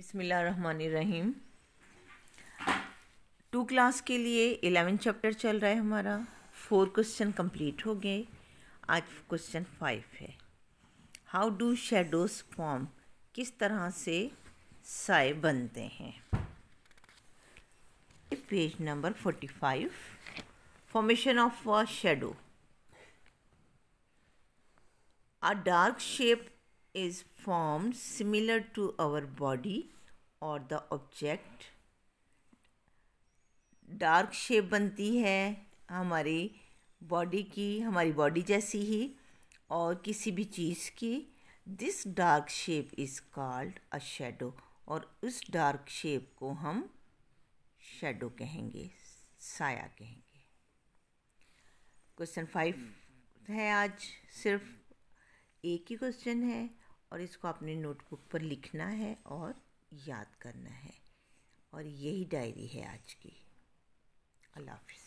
बिसमीम to class के लिए एलेवन चैप्टर चल रहा है हमारा फोर क्वेश्चन कंप्लीट हो गए आज क्वेश्चन फाइव है हाउ डू शेडोज फॉर्म किस तरह से साय बनते हैं page number forty five formation of a shadow a dark shape is formed similar to our body or the object dark shape बनती है हमारी बॉडी की हमारी बॉडी जैसी ही और किसी भी चीज़ की this dark shape is called a shadow और उस डार्क शेप को हम शेडो कहेंगे साया कहेंगे क्वेश्चन फाइव है आज सिर्फ एक ही क्वेश्चन है और इसको अपने नोटबुक पर लिखना है और याद करना है और यही डायरी है आज की अल्लाह हाफिज़